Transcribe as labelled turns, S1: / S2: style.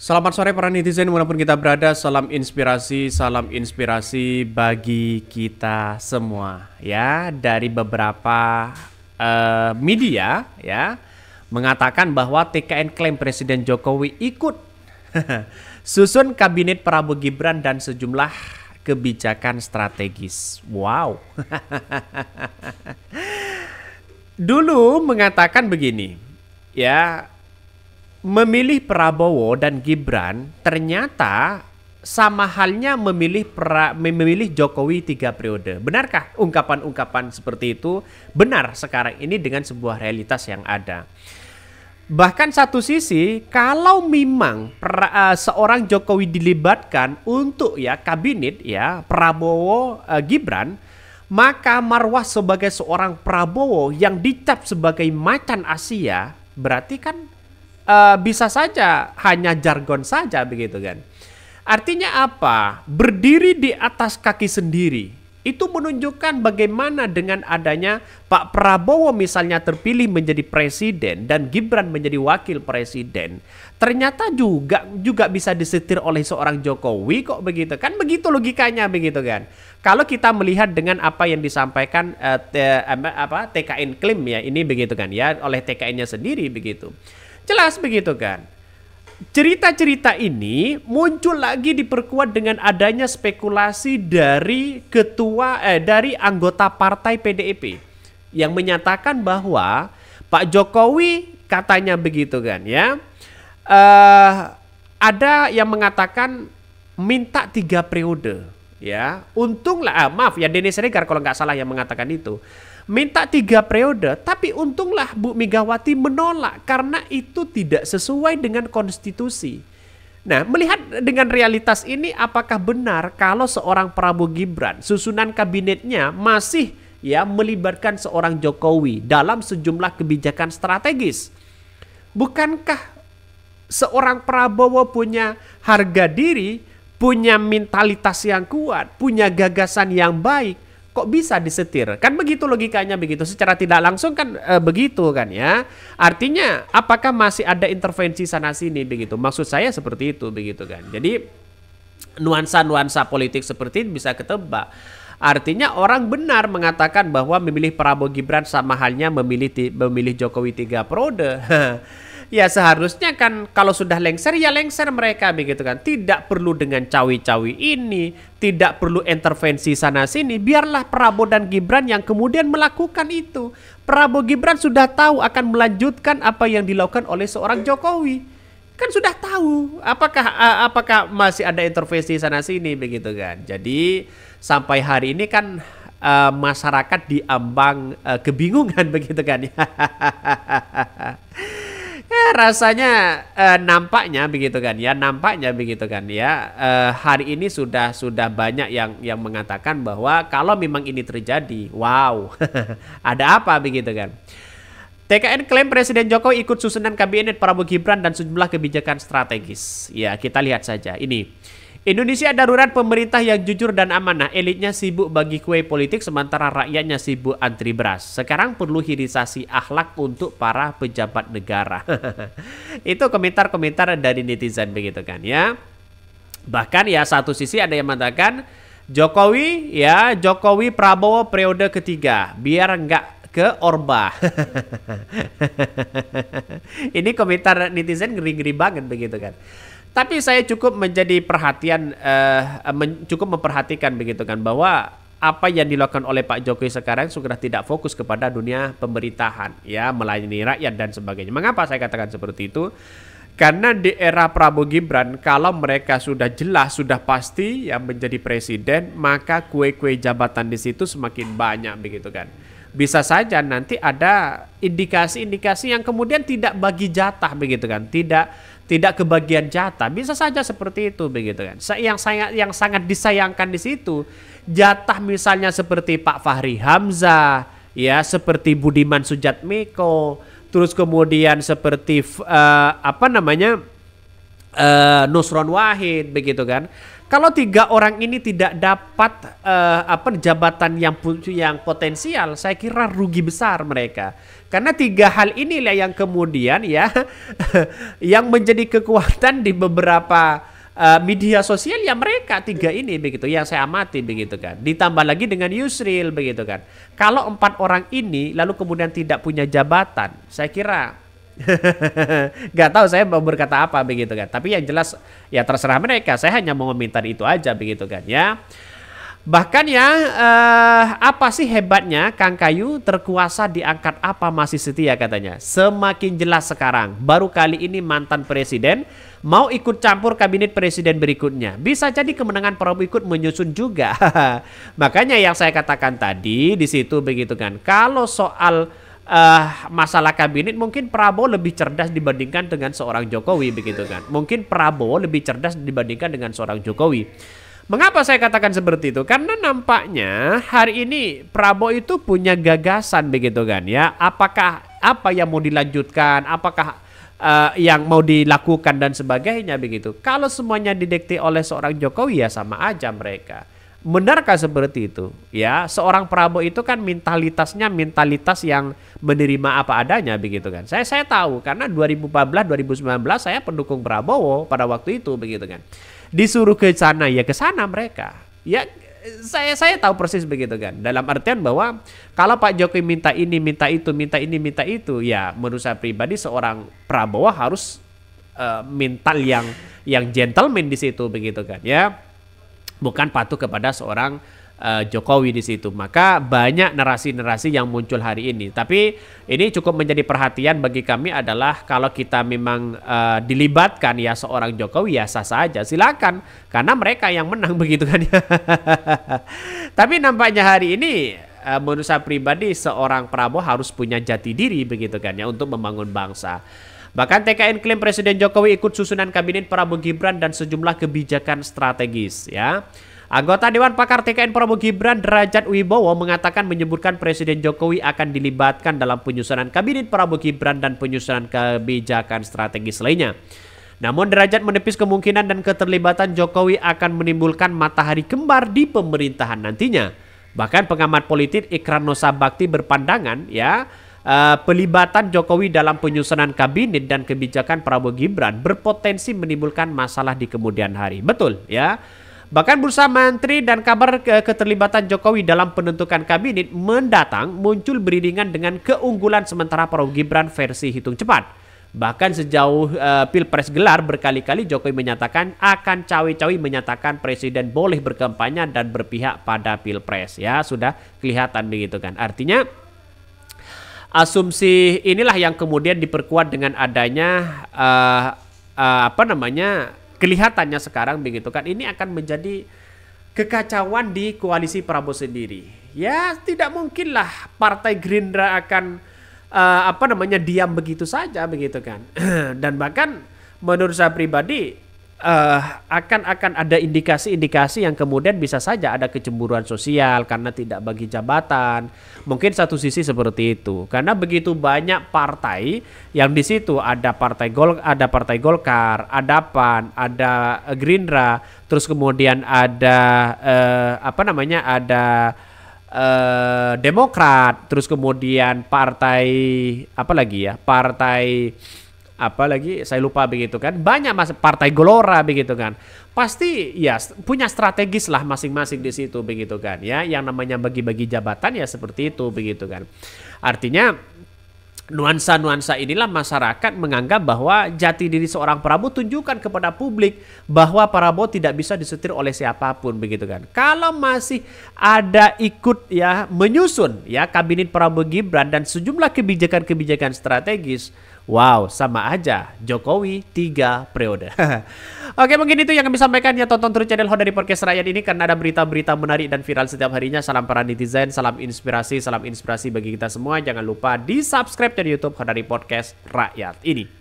S1: Selamat sore para netizen dimanapun kita berada Salam inspirasi, salam inspirasi bagi kita semua Ya, dari beberapa uh, media ya Mengatakan bahwa TKN klaim Presiden Jokowi ikut Susun kabinet Prabowo Gibran dan sejumlah kebijakan strategis Wow Dulu mengatakan begini Ya, memilih Prabowo dan Gibran ternyata sama halnya memilih pra, memilih Jokowi tiga periode. Benarkah ungkapan-ungkapan seperti itu benar sekarang ini dengan sebuah realitas yang ada? Bahkan satu sisi, kalau memang pra, uh, seorang Jokowi dilibatkan untuk ya kabinet ya Prabowo uh, Gibran, maka marwah sebagai seorang Prabowo yang dicap sebagai macan Asia berarti kan uh, bisa saja hanya jargon saja begitu kan. Artinya apa? Berdiri di atas kaki sendiri itu menunjukkan bagaimana dengan adanya Pak Prabowo misalnya terpilih menjadi presiden dan Gibran menjadi wakil presiden. Ternyata juga juga bisa disetir oleh seorang Jokowi kok begitu kan begitu logikanya begitu kan. Kalau kita melihat dengan apa yang disampaikan eh, te, apa TKN klaim ya ini begitu kan ya oleh TKN-nya sendiri begitu. Jelas begitu kan? Cerita-cerita ini muncul lagi diperkuat dengan adanya spekulasi dari ketua eh dari anggota partai PDIP yang menyatakan bahwa Pak Jokowi katanya begitu kan ya. Uh, ada yang mengatakan minta tiga periode ya untunglah ah, maaf ya Denny Siregar kalau nggak salah yang mengatakan itu minta tiga periode tapi untunglah Bu Megawati menolak karena itu tidak sesuai dengan konstitusi Nah, melihat dengan realitas ini apakah benar kalau seorang Prabowo Gibran susunan kabinetnya masih ya melibatkan seorang Jokowi dalam sejumlah kebijakan strategis? Bukankah seorang Prabowo punya harga diri punya mentalitas yang kuat, punya gagasan yang baik, kok bisa disetir? Kan begitu logikanya begitu. Secara tidak langsung kan e, begitu kan ya. Artinya apakah masih ada intervensi sana sini begitu? Maksud saya seperti itu begitu kan. Jadi nuansa-nuansa politik seperti ini bisa ketebak. Artinya orang benar mengatakan bahwa memilih Prabowo Gibran sama halnya memilih memilih Jokowi tiga periode. ya seharusnya kan kalau sudah lengser ya lengser mereka begitu kan. Tidak perlu dengan cawi-cawi ini, tidak perlu intervensi sana sini. Biarlah Prabowo dan Gibran yang kemudian melakukan itu. Prabowo Gibran sudah tahu akan melanjutkan apa yang dilakukan oleh seorang Jokowi kan sudah tahu apakah apakah masih ada intervensi sana sini begitu kan. Jadi sampai hari ini kan uh, masyarakat diambang uh, kebingungan begitu kan. Kan rasanya eh, nampaknya begitu kan ya, nampaknya begitu kan ya. Eh, hari ini sudah sudah banyak yang yang mengatakan bahwa kalau memang ini terjadi, wow, ada apa begitu kan? TKN klaim Presiden Jokowi ikut susunan kabinet Prabowo Gibran dan sejumlah kebijakan strategis. Ya, kita lihat saja. Ini Indonesia darurat pemerintah yang jujur dan amanah, elitnya sibuk bagi kue politik sementara rakyatnya sibuk antri beras. Sekarang perlu hirisasi akhlak untuk para pejabat negara. Itu komentar-komentar dari netizen begitu kan ya. Bahkan ya satu sisi ada yang mengatakan Jokowi ya Jokowi Prabowo periode ketiga biar enggak ke Orba. Ini komentar netizen ngeri-ngeri banget begitu kan. Tapi saya cukup menjadi perhatian, uh, men cukup memperhatikan begitu kan bahwa apa yang dilakukan oleh Pak Jokowi sekarang sudah tidak fokus kepada dunia pemerintahan, ya melayani rakyat dan sebagainya. Mengapa saya katakan seperti itu? Karena di era Prabowo Gibran, kalau mereka sudah jelas, sudah pasti yang menjadi presiden, maka kue-kue jabatan di situ semakin banyak begitu kan. Bisa saja nanti ada indikasi-indikasi yang kemudian tidak bagi jatah begitu kan, tidak tidak kebagian jatah bisa saja seperti itu begitu kan yang sangat yang sangat disayangkan di situ jatah misalnya seperti Pak Fahri Hamzah ya seperti Budiman Sujatmiko terus kemudian seperti uh, apa namanya uh, Nusron Wahid begitu kan. Kalau tiga orang ini tidak dapat uh, apa jabatan yang yang potensial, saya kira rugi besar mereka. Karena tiga hal inilah yang kemudian ya yang menjadi kekuatan di beberapa eh, media sosial ya mereka tiga ini begitu yang saya amati begitu kan. Ditambah lagi dengan Yusril begitu kan. Kalau empat orang ini lalu kemudian tidak punya jabatan, saya kira Gak tahu saya mau berkata apa begitu kan. Tapi yang jelas ya terserah mereka. Saya hanya mau meminta itu aja begitu kan ya. Bahkan ya eh, apa sih hebatnya Kang Kayu terkuasa diangkat apa masih setia katanya. Semakin jelas sekarang. Baru kali ini mantan presiden mau ikut campur kabinet presiden berikutnya. Bisa jadi kemenangan Prabowo ikut menyusun juga. Makanya yang saya katakan tadi di situ begitu kan. Kalau soal uh, masalah kabinet mungkin Prabowo lebih cerdas dibandingkan dengan seorang Jokowi begitu kan. Mungkin Prabowo lebih cerdas dibandingkan dengan seorang Jokowi. Mengapa saya katakan seperti itu? Karena nampaknya hari ini Prabowo itu punya gagasan begitu kan ya. Apakah apa yang mau dilanjutkan, apakah uh, yang mau dilakukan dan sebagainya begitu. Kalau semuanya didikte oleh seorang Jokowi ya sama aja mereka. Benarkah seperti itu? Ya, seorang Prabowo itu kan mentalitasnya mentalitas yang menerima apa adanya begitu kan. Saya saya tahu karena 2014 2019 saya pendukung Prabowo pada waktu itu begitu kan. Disuruh ke sana ya ke sana mereka. Ya saya saya tahu persis begitu kan. Dalam artian bahwa kalau Pak Jokowi minta ini, minta itu, minta ini, minta itu, ya menurut saya pribadi seorang Prabowo harus uh, mental yang yang gentleman di situ begitu kan ya bukan patuh kepada seorang uh, Jokowi di situ. Maka banyak narasi-narasi yang muncul hari ini. Tapi ini cukup menjadi perhatian bagi kami adalah kalau kita memang uh, dilibatkan ya seorang Jokowi ya sah saja silakan karena mereka yang menang begitu kan. ya Tapi nampaknya hari ini uh, menurut saya pribadi seorang Prabowo harus punya jati diri begitu kan ya untuk membangun bangsa. Bahkan TKN klaim Presiden Jokowi ikut susunan kabinet Prabowo Gibran dan sejumlah kebijakan strategis ya. Anggota Dewan Pakar TKN Prabowo Gibran Derajat Wibowo mengatakan menyebutkan Presiden Jokowi akan dilibatkan dalam penyusunan kabinet Prabowo Gibran dan penyusunan kebijakan strategis lainnya. Namun Derajat menepis kemungkinan dan keterlibatan Jokowi akan menimbulkan matahari kembar di pemerintahan nantinya. Bahkan pengamat politik Ikran Sabakti Bakti berpandangan ya Eh, pelibatan Jokowi dalam penyusunan kabinet dan kebijakan Prabowo Gibran berpotensi menimbulkan masalah di kemudian hari. Betul ya. Bahkan bursa menteri dan kabar keterlibatan Jokowi dalam penentukan kabinet mendatang muncul beriringan dengan keunggulan sementara Prabowo Gibran versi hitung cepat. Bahkan sejauh uh, pilpres gelar berkali-kali Jokowi menyatakan akan cawe-cawe menyatakan presiden boleh berkampanye dan berpihak pada pilpres ya sudah kelihatan begitu kan. Artinya asumsi inilah yang kemudian diperkuat dengan adanya uh, uh, apa namanya kelihatannya sekarang begitu kan ini akan menjadi kekacauan di koalisi Prabowo sendiri ya tidak mungkinlah partai Gerindra akan uh, apa namanya diam begitu saja begitu kan dan bahkan menurut saya pribadi uh, akan akan ada indikasi-indikasi yang kemudian bisa saja ada kecemburuan sosial karena tidak bagi jabatan. Mungkin satu sisi seperti itu. Karena begitu banyak partai yang di situ ada partai Gol ada partai Golkar, ada PAN, ada Gerindra, terus kemudian ada uh, apa namanya? ada uh, Demokrat, terus kemudian partai apa lagi ya? Partai apalagi saya lupa begitu kan banyak mas partai gelora begitu kan pasti ya punya strategis lah masing-masing di situ begitu kan ya yang namanya bagi-bagi jabatan ya seperti itu begitu kan artinya Nuansa-nuansa inilah masyarakat menganggap bahwa jati diri seorang Prabowo tunjukkan kepada publik bahwa Prabowo tidak bisa disetir oleh siapapun begitu kan. Kalau masih ada ikut ya menyusun ya kabinet Prabowo Gibran dan sejumlah kebijakan-kebijakan strategis Wow, sama aja. Jokowi tiga periode. Oke, mungkin itu yang kami sampaikan. Ya, tonton terus channel Honda di Podcast Rakyat ini karena ada berita-berita menarik dan viral setiap harinya. Salam para netizen, salam inspirasi, salam inspirasi bagi kita semua. Jangan lupa di-subscribe channel YouTube Honda di Podcast Rakyat ini.